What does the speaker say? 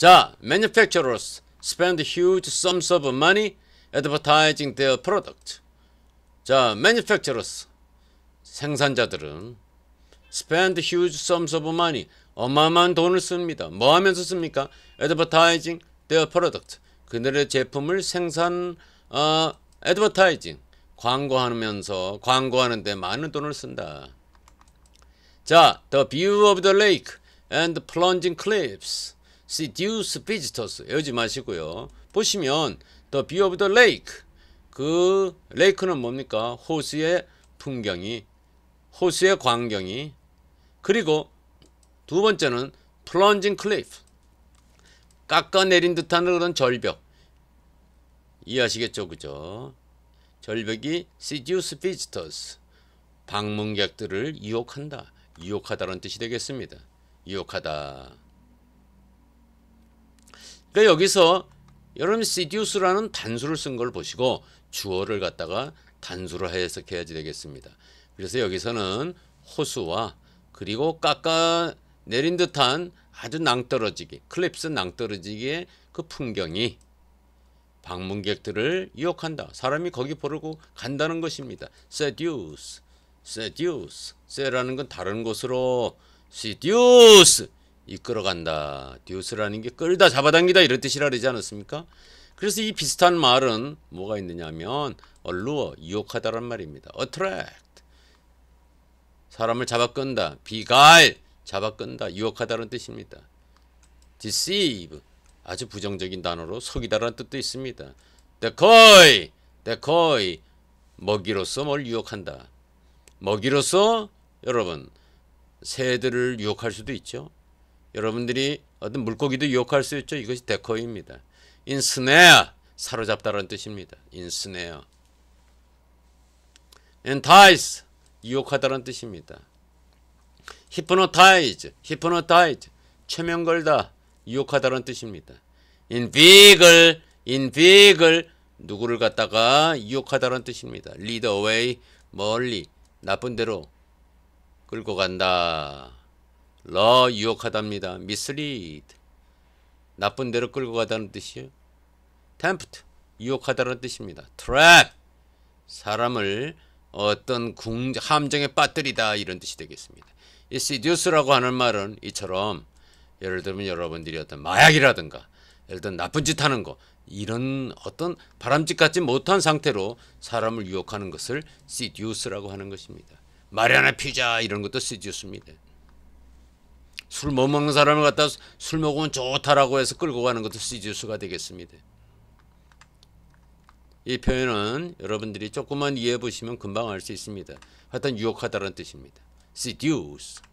자, manufacturers spend huge sums of money advertising their product. 자, manufacturers 생산자들은 spend huge sums of money 어마어마한 돈을 씁니다. 뭐 하면서 씁니까? advertising their product. 그들의 제품을 생산 어, advertising 광고하면서 광고하는데 많은 돈을 쓴다. 자, the view of the lake and plunging cliffs. seduce visitors 여지 마시고요. 보시면 the view of the lake 그 레이크는 뭡니까? 호수의 풍경이 호수의 광경이 그리고 두 번째는 plunging cliff 깎아내린 듯한 그런 절벽 이해하시겠죠 그죠? 절벽이 seduce visitors 방문객들을 유혹한다. 유혹하다라는 뜻이 되겠습니다. 유혹하다. 그러니까 여기서 여러분 시디우스라는 단수를 쓴 걸 보시고 주어를 갖다가 단수로 해석해야지 되겠습니다. 그래서 여기서는 호수와 그리고 깎아 내린 듯한 아주 낭떠러지기 클립스 낭떠러지기의 그 풍경이 방문객들을 유혹한다. 사람이 거기 보려고 간다는 것입니다. seduce, seduce, se라는 건 다른 곳으로 seduce 이끌어간다. 디우스라는 게 끌다 잡아당기다 이런 뜻이라 그러지 않았습니까? 그래서 이 비슷한 말은 뭐가 있느냐면 얼루어 유혹하다란 말입니다. attract 사람을 잡아끈다. 비갈 잡아끈다. 유혹하다는 뜻입니다. deceive 아주 부정적인 단어로 속이다라는 뜻도 있습니다. decoy decoy 먹이로서 뭘 유혹한다. 먹이로서 여러분 새들을 유혹할 수도 있죠. 여러분들이 어떤 물고기도 유혹할 수 있죠. 이것이 데커입니다. 인스네어 사로잡다라는 뜻입니다. 인스네어 e 타이 i 유혹하다라는 뜻입니다. 히프노타이즈 히프노타이즈 최면 걸다 유혹하다라는 뜻입니다. 인 n v 인 i g 누구를 갖다가 유혹하다라는 뜻입니다. 리더웨이 멀리 나쁜 데로 끌고 간다. 러 유혹하답니다. 미스리드 나쁜 대로 끌고 가다는 뜻이요 템프트 유혹하다는 뜻입니다. 트랩 사람을 어떤 궁, 함정에 빠뜨리다 이런 뜻이 되겠습니다. 이 시듀스라고 하는 말은 이처럼 예를 들면 여러분들이 어떤 마약이라든가 예를 들면 나쁜 짓 하는 거 이런 어떤 바람직하지 못한 상태로 사람을 유혹하는 것을 시듀스라고 하는 것입니다. 마리아나 피자 이런 것도 시듀스입니다. 술못 먹는 사람을 갖다 술 먹으면 좋다라고 해서 끌고 가는 것도 시지수가 되겠습니다. 이 표현은 여러분들이 조금만 이해해 보시면 금방 알 수 있습니다. 하여튼 유혹하다는 뜻입니다. seduce